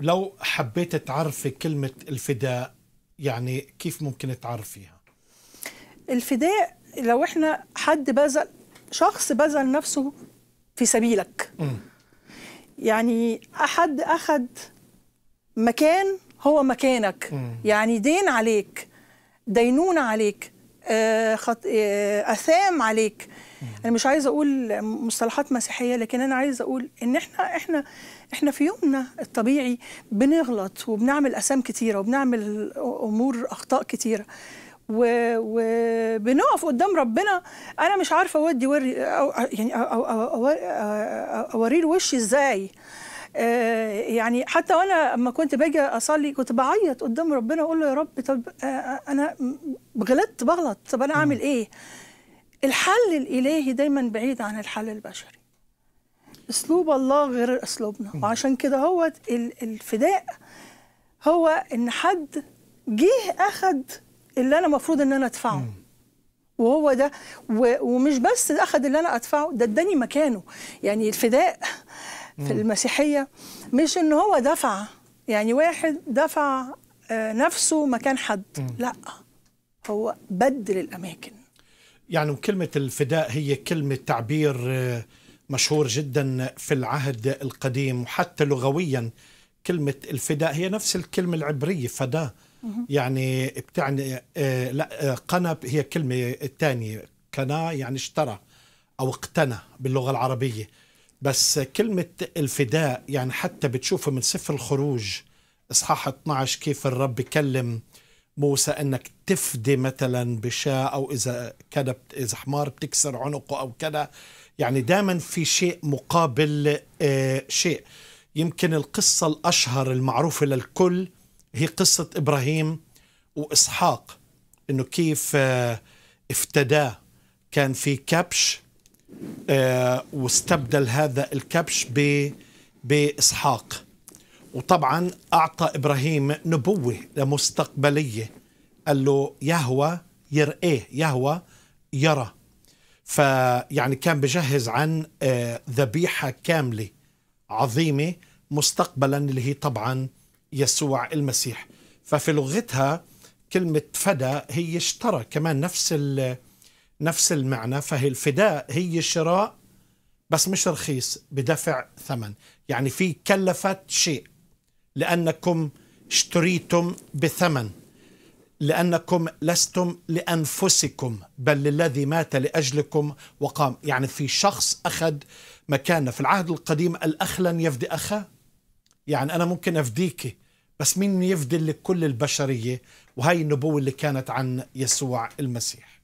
لو حبيت تعرفي كلمة الفداء يعني كيف ممكن تعرفيها؟ الفداء لو احنا حد بذل شخص بذل نفسه في سبيلك م. يعني أحد أخذ مكان هو مكانك م. يعني دين عليك دينونه عليك آه، خط... آه، اثام عليك انا مش عايزه اقول مصطلحات مسيحيه لكن انا عايزه اقول ان احنا احنا احنا في يومنا الطبيعي بنغلط وبنعمل اثام كتيره وبنعمل امور اخطاء كتيره وبنقف قدام ربنا انا مش عارفه اودي وري أو يعني اوريه الوش ازاي آه، يعني حتى وانا لما كنت باجي اصلي كنت بعيط قدام ربنا اقول له يا رب طب انا غلطت بغلط طب انا اعمل ايه الحل الالهي دايما بعيد عن الحل البشري اسلوب الله غير اسلوبنا وعشان كده هو الفداء هو ان حد جه اخد اللي انا المفروض ان انا ادفعه وهو ده ومش بس اخد اللي انا ادفعه ده اداني مكانه يعني الفداء في المسيحيه مش ان هو دفع يعني واحد دفع آه، نفسه مكان حد لا فهو بدل الأماكن يعني كلمة الفداء هي كلمة تعبير آه، مشهور جدا في العهد القديم وحتى لغويا كلمة الفداء هي نفس الكلمة العبرية فداء يعني بتعني آه، لا آه، قنب هي كلمة تانية كنا يعني اشترى أو اقتنى باللغة العربية بس كلمة الفداء يعني حتى بتشوفه من سفر الخروج إصحاح 12 كيف الرب بكلم موسى انك تفدي مثلا بشاة او اذا كذا اذا حمار بتكسر عنقه او كذا يعني دائما في شيء مقابل آه، شيء يمكن القصه الاشهر المعروفه للكل هي قصه ابراهيم واسحاق انه كيف آه، افتداه كان في كبش آه، واستبدل هذا الكبش باسحاق وطبعا أعطى إبراهيم نبوة لمستقبليه قال له يهوى يرئيه يهوى يرى فيعني كان بجهز عن آه، ذبيحة كاملة عظيمة مستقبلا اللي هي طبعا يسوع المسيح ففي لغتها كلمة فدى هي اشترى كمان نفس نفس المعنى فهي الفداء هي شراء بس مش رخيص بدفع ثمن يعني في كلفت شيء لأنكم اشتريتم بثمن لأنكم لستم لأنفسكم بل للذي مات لأجلكم وقام يعني في شخص أخذ مكاننا في العهد القديم الأخ لن يفدي أخاه يعني أنا ممكن أفديك بس مين يفدي لكل البشرية وهي النبوة اللي كانت عن يسوع المسيح